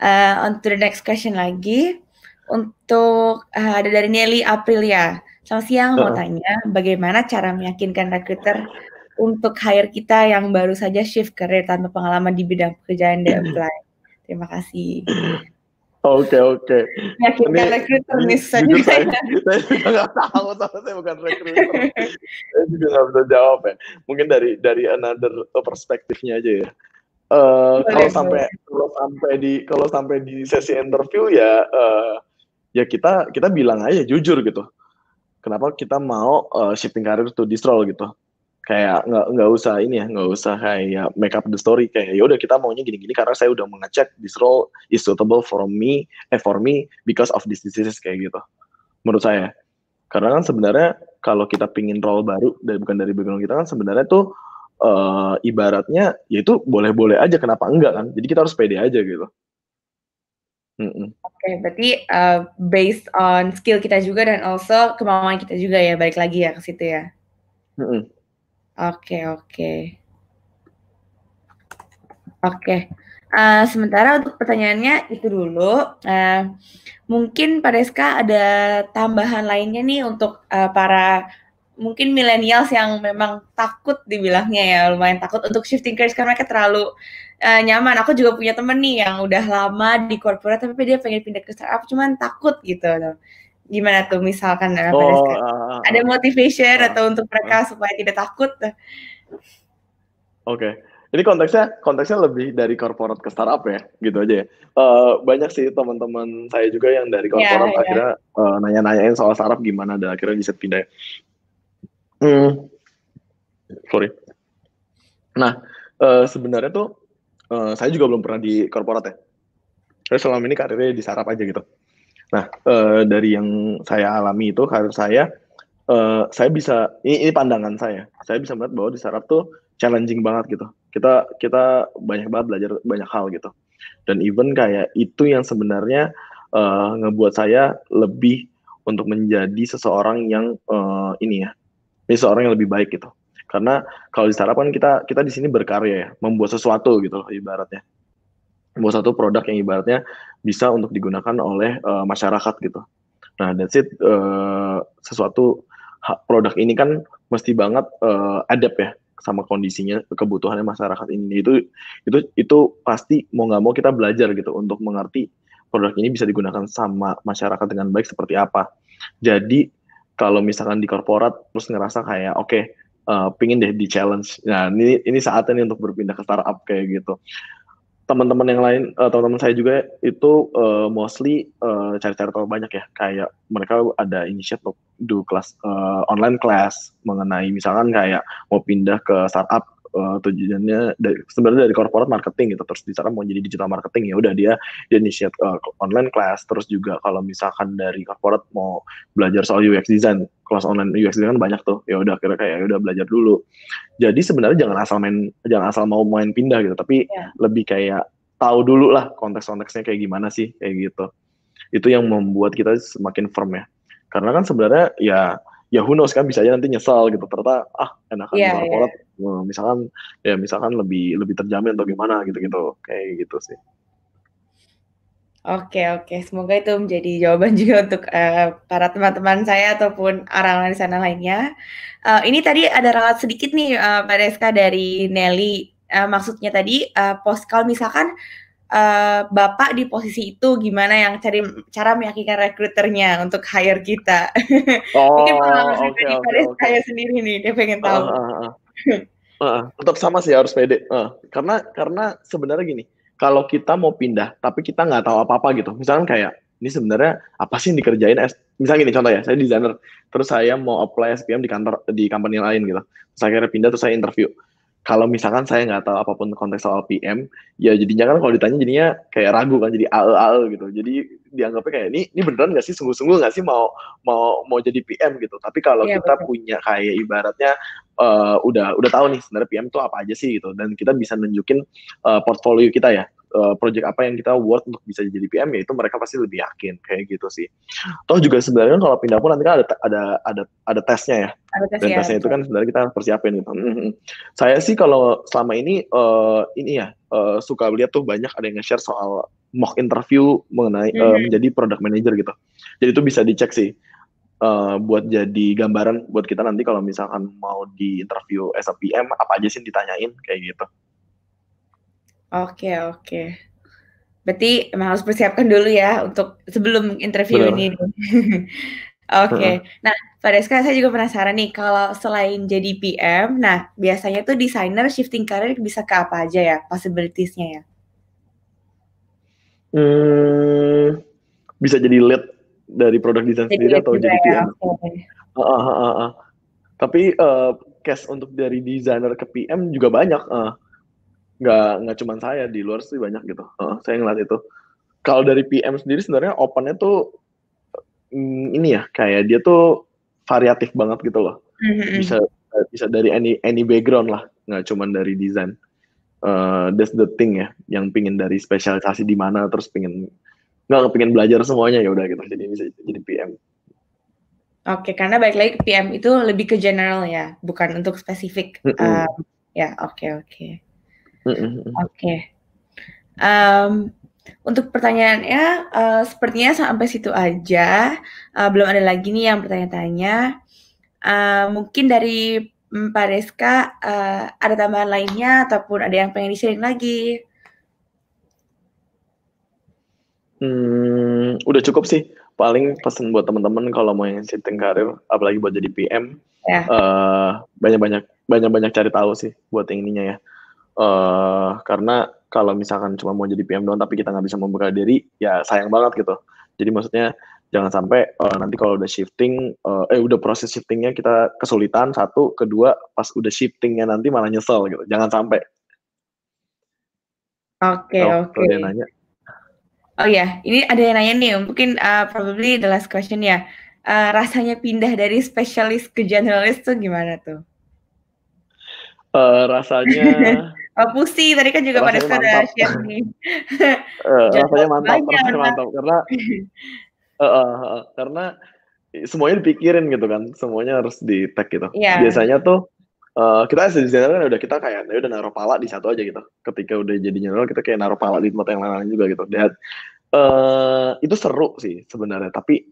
Uh, on to the next question lagi untuk uh, ada dari Nelly Aprilia. Selamat siang, mau tanya bagaimana cara meyakinkan recruiter untuk hire kita yang baru saja shift career tanpa pengalaman di bidang pekerjaan di (clears throat) apply. Terima kasih. Oke oke. Meyakinkan ini, recruiter nih Saya, saya juga nggak tahu, soalnya saya bukan recruiter. (laughs) saya juga nggak bisa jawab ya. Mungkin dari dari another perspektifnya aja ya uh, kalau iya. sampai kalau sampai di kalau sampai di sesi interview ya uh, ya kita kita bilang aja jujur gitu kenapa kita mau uh, shifting karir to distrol gitu kayak nggak nggak usah ini ya nggak usah kayak make up the story kayak ya udah kita maunya gini-gini karena saya udah mengecek this role is suitable for me eh for me because of this diseases kayak gitu menurut saya karena kan sebenarnya kalau kita pingin role baru dan bukan dari background kita kan sebenarnya tuh uh, ibaratnya ya itu boleh-boleh aja kenapa enggak kan jadi kita harus pede aja gitu Oke, okay, berarti uh, based on skill kita juga dan also kemauan kita juga ya, balik lagi ya ke situ ya. Oke, oke. oke, eh, sementara untuk pertanyaannya itu dulu. Uh, mungkin Pak Reska ada tambahan lainnya nih untuk uh, para mungkin milenials yang memang takut dibilangnya ya lumayan takut untuk shifting careers karena mereka terlalu uh, nyaman. Aku juga punya temen nih yang udah lama di corporate tapi dia pengen pindah ke startup cuman takut gitu Gimana tuh misalkan eh, oh, Uh, ada motivation uh, atau untuk mereka uh, supaya tidak takut? Oke. Okay. Ini konteksnya konteksnya lebih dari corporate ke startup ya, gitu aja ya. Uh, banyak sih teman-teman saya juga yang dari iya, corporate yeah, akhirnya yeah. Uh, nanya-nanyain soal startup gimana dan akhirnya bisa pindah Hmm, sorry. Nah, uh, sebenarnya tuh uh, saya juga belum pernah di korporat ya. Saya selama ini karirnya di sarap aja gitu. Nah, uh, dari yang saya alami itu karir saya, uh, saya bisa ini, ini pandangan saya. Saya bisa melihat bahwa di sarap tuh challenging banget gitu. Kita kita banyak banget belajar banyak hal gitu. Dan even kayak itu yang sebenarnya uh, ngebuat saya lebih untuk menjadi seseorang yang uh, ini ya menjadi seorang yang lebih baik gitu karena kalau di startup kan kita kita di sini berkarya ya membuat sesuatu gitu ibaratnya membuat satu produk yang ibaratnya bisa untuk digunakan oleh uh, masyarakat gitu nah that's it uh, sesuatu produk ini kan mesti banget uh, adapt ya sama kondisinya kebutuhannya masyarakat ini itu itu itu pasti mau nggak mau kita belajar gitu untuk mengerti produk ini bisa digunakan sama masyarakat dengan baik seperti apa jadi kalau misalkan di korporat terus ngerasa kayak oke okay, uh, eh, pingin deh di challenge nah ini ini saatnya nih untuk berpindah ke startup kayak gitu teman-teman yang lain uh, teman-teman saya juga itu uh, mostly cari-cari tahu banyak ya kayak mereka ada inisiatif untuk do kelas uh, online class mengenai misalkan kayak mau pindah ke startup uh, tujuannya dari, sebenarnya dari corporate marketing gitu terus di sana mau jadi digital marketing ya udah dia dia initiate uh, online class terus juga kalau misalkan dari corporate mau belajar soal UX design kelas online UX design kan banyak tuh ya udah kira kayak ya udah belajar dulu jadi sebenarnya jangan asal main jangan asal mau main pindah gitu tapi yeah. lebih kayak tahu dulu lah konteks-konteksnya kayak gimana sih kayak gitu itu yang membuat kita semakin firm ya karena kan sebenarnya ya ya who knows kan bisa aja nanti nyesal gitu ternyata ah enakan yeah, korporat yeah. misalkan ya misalkan lebih lebih terjamin atau gimana gitu-gitu kayak gitu sih Oke oke, semoga itu menjadi jawaban juga untuk uh, para teman-teman saya ataupun orang di sana lainnya. Uh, ini tadi ada ralat sedikit nih uh, Pak Deska dari Nelly. Uh, maksudnya tadi uh, pos kalau misalkan Eh, bapak di posisi itu gimana yang cari cara meyakinkan rekruternya untuk hire kita. (laughs) Oh, Mungkin pengalaman okay, pribadi okay, dari saya sendiri nih, dia pengen ah, tahu. Uh, uh, uh. uh, tetap sama sih harus pede. Uh, karena karena sebenarnya gini, kalau kita mau pindah tapi kita nggak tahu apa-apa gitu. Misalnya kayak ini sebenarnya apa sih yang dikerjain misalnya gini contoh ya saya desainer terus saya mau apply SPM di kantor di company lain gitu terus akhirnya pindah terus saya interview kalau misalkan saya nggak tahu apapun konteks soal PM, ya jadinya kan kalau ditanya jadinya kayak ragu kan, jadi al-al gitu. Jadi dianggapnya kayak ini ini beneran nggak sih sungguh-sungguh nggak sih mau mau mau jadi PM gitu. Tapi kalau ya, kita betul. punya kayak ibaratnya uh, udah udah tahu nih sebenarnya PM itu apa aja sih gitu, dan kita bisa nunjukin uh, portfolio kita ya uh, project apa yang kita worth untuk bisa jadi PM ya itu mereka pasti lebih yakin kayak gitu sih. Toh juga sebenarnya kalau pindah pun nanti kan ada ada ada ada tesnya ya. Ada tes Dan ya. tesnya itu kan sebenarnya kita harus persiapin gitu. hmm Saya sih kalau selama ini uh, ini ya uh, suka lihat tuh banyak ada yang nge-share soal mock interview mengenai hmm uh, menjadi product manager gitu. Jadi itu bisa dicek sih. Uh, buat jadi gambaran buat kita nanti kalau misalkan mau di interview SPM apa aja sih ditanyain kayak gitu. Oke, oke. Berarti emang harus persiapkan dulu ya untuk sebelum interview Benar. ini. (laughs) Oke, okay. nah pada sekarang saya juga penasaran nih kalau selain jadi PM, nah biasanya tuh desainer shifting career bisa ke apa aja ya possibilities-nya ya? Hmm, bisa jadi lead dari produk desain sendiri atau jadi PM. Ya, okay. uh, uh, uh, uh. Tapi uh, case untuk dari desainer ke PM juga banyak. Uh nggak nggak cuma saya di luar sih banyak gitu uh, saya ngeliat itu kalau dari PM sendiri sebenarnya opennya tuh mm, ini ya kayak dia tuh variatif banget gitu loh mm-hmm. bisa bisa dari any any background lah nggak cuma dari desain uh, that's the thing ya yang pingin dari spesialisasi di mana terus pingin nggak pengen belajar semuanya ya udah gitu jadi bisa jadi PM Oke, karena balik lagi PM itu lebih ke general ya, bukan untuk spesifik. Mm -hmm. um, ya, oke okay, oke. Okay. Oke. Okay. Um, untuk pertanyaannya, uh, sepertinya sampai situ aja. Uh, belum ada lagi nih yang bertanya-tanya. Uh, mungkin dari Pak Deska uh, ada tambahan lainnya ataupun ada yang pengen di-sharing lagi? Hmm, udah cukup sih. Paling pesan buat teman-teman kalau mau yang setting karir, apalagi buat jadi PM, ya. banyak-banyak yeah. uh, banyak-banyak cari tahu sih buat yang ininya ya uh, karena kalau misalkan cuma mau jadi PM doang tapi kita nggak bisa membuka diri ya sayang banget gitu jadi maksudnya jangan sampai uh, nanti kalau udah shifting uh, eh udah proses shiftingnya kita kesulitan satu kedua pas udah shiftingnya nanti malah nyesel gitu jangan sampai oke okay, oh, oke okay. oh ya ini ada yang nanya nih mungkin uh, probably the last question ya uh, rasanya pindah dari spesialis ke generalis tuh gimana tuh uh, rasanya (laughs) Oh, pusi tadi kan juga rasanya pada sudah share nih. (laughs) uh, rasanya mantap, banyak, rasanya mantap karena uh, uh, uh, karena semuanya dipikirin gitu kan, semuanya harus di tag gitu. Yeah. Biasanya tuh Uh, kita as kan udah kita kayak ya udah naruh pala di satu aja gitu. Ketika udah jadi general kita kayak naruh pala di tempat yang lain juga gitu. Dan uh, itu seru sih sebenarnya, tapi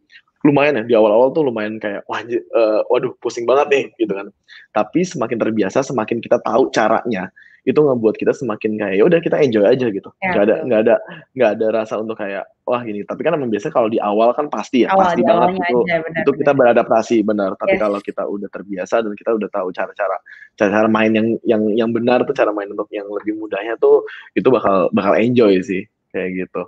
lumayan ya di awal-awal tuh lumayan kayak wah uh, waduh pusing banget nih gitu kan. Tapi semakin terbiasa, semakin kita tahu caranya, itu ngebuat kita semakin kayak ya udah kita enjoy aja gitu ya, nggak ada betul. nggak ada nggak ada rasa untuk kayak wah ini tapi kan emang biasa kalau di awal kan pasti ya awal, pasti banget itu aja, benar, itu kita beradaptasi benar tapi yes. kalau kita udah terbiasa dan kita udah tahu cara-cara cara-cara main yang yang yang benar tuh cara main untuk yang lebih mudahnya tuh itu bakal bakal enjoy sih kayak gitu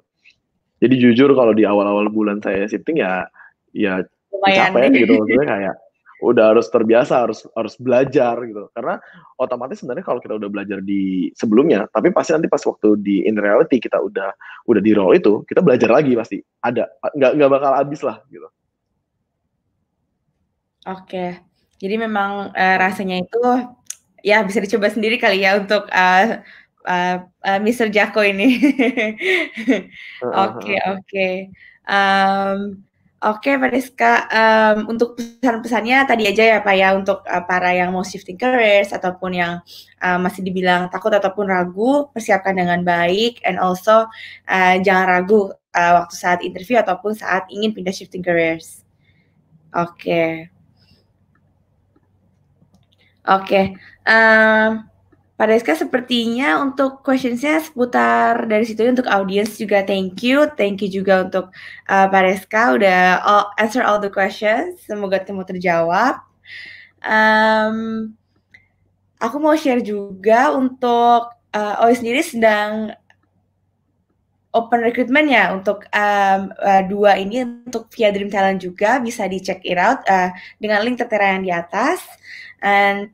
jadi jujur kalau di awal-awal bulan saya shifting ya ya Lumayan. capek gitu maksudnya kayak udah harus terbiasa harus harus belajar gitu karena otomatis sebenarnya kalau kita udah belajar di sebelumnya tapi pasti nanti pas waktu di in reality kita udah udah di role itu kita belajar lagi pasti ada nggak nggak bakal habis lah gitu oke jadi memang uh, rasanya itu ya bisa dicoba sendiri kali ya untuk uh, eh, uh, eh, uh, Mr. Jako ini (laughs) oke oke okay, okay. um, Oke, Pak um, untuk pesan-pesannya tadi aja ya Pak ya untuk uh, para yang mau shifting careers ataupun yang uh, masih dibilang takut ataupun ragu, persiapkan dengan baik and also uh, jangan ragu uh, waktu saat interview ataupun saat ingin pindah shifting careers. Oke. Okay. Oke. Okay. Um, Pak sepertinya untuk questionsnya seputar dari situ ya, untuk audience juga thank you, thank you juga untuk uh, Pak udah all, answer all the questions, semoga temu terjawab. Um, aku mau share juga untuk uh, eh, Oi sendiri sedang open recruitment ya untuk um, uh, dua ini untuk via Dream Talent juga bisa dicek it out uh, dengan link tertera yang di atas. And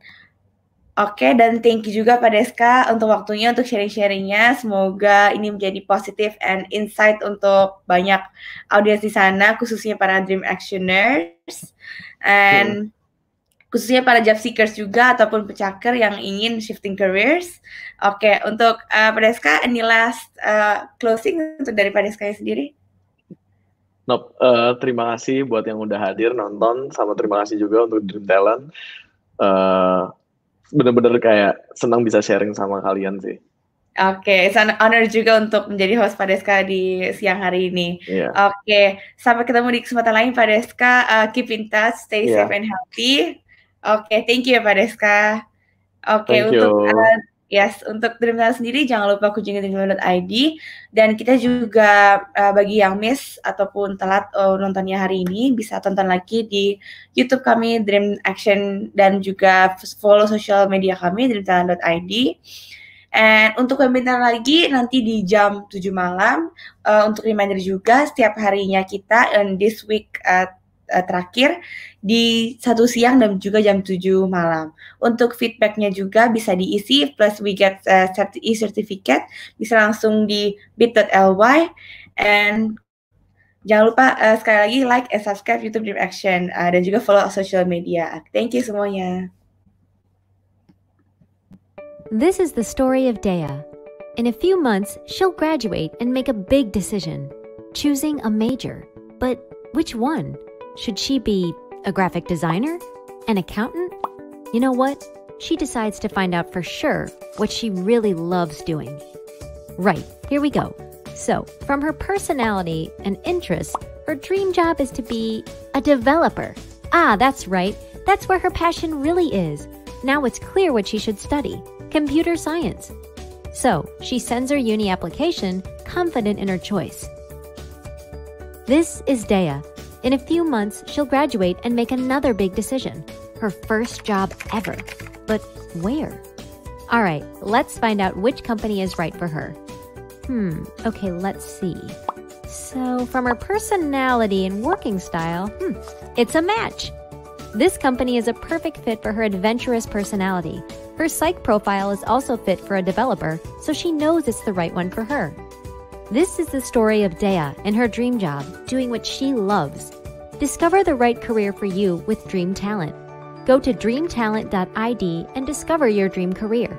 Oke, dan thank you juga Pak Deska untuk waktunya, untuk sharing-sharingnya. Semoga ini menjadi positif and insight untuk banyak audiens di sana, khususnya para dream actioners. And hmm khususnya para job seekers juga ataupun pecaker yang ingin shifting careers. Oke, okay, untuk uh, Deska any last uh, closing untuk dari Deska sendiri? Nope, uh, terima kasih buat yang udah hadir nonton, sama terima kasih juga untuk Dream Talent. Uh, bener-bener kayak senang bisa sharing sama kalian sih. Oke, okay, it's honor juga untuk menjadi host Pak di siang hari ini. Yeah. Oke, okay, sampai ketemu di kesempatan lain Pak Deska. Uh, keep in touch, stay yeah. safe and healthy. Oke, okay, thank you ya Pak Oke, okay, untuk you. uh, eh, Yes, untuk Talent sendiri jangan lupa kunjungi id dan kita juga uh, bagi yang miss ataupun telat uh, nontonnya hari ini bisa tonton lagi di YouTube kami Dream Action dan juga follow social media kami dreamtime.id. And untuk webinar lagi nanti di jam 7 malam uh, untuk reminder juga setiap harinya kita and this week at uh, terakhir di satu siang dan juga jam 7 malam. Untuk feedbacknya juga bisa diisi plus we get uh, e-certificate bisa langsung di bit.ly and jangan lupa uh, sekali lagi like and subscribe YouTube Dream Action uh, dan juga follow social media. Thank you semuanya. This is the story of Dea. In a few months, she'll graduate and make a big decision, choosing a major. But which one? Should she be a graphic designer? An accountant? You know what? She decides to find out for sure what she really loves doing. Right, here we go. So, from her personality and interests, her dream job is to be a developer. Ah, that's right. That's where her passion really is. Now it's clear what she should study computer science. So, she sends her uni application confident in her choice. This is Dea, in a few months, she'll graduate and make another big decision her first job ever. But where? All right, let's find out which company is right for her. Hmm, okay, let's see. So, from her personality and working style, hmm, it's a match. This company is a perfect fit for her adventurous personality. Her psych profile is also fit for a developer, so she knows it's the right one for her. This is the story of Dea and her dream job, doing what she loves. Discover the right career for you with Dream Talent. Go to dreamtalent.id and discover your dream career.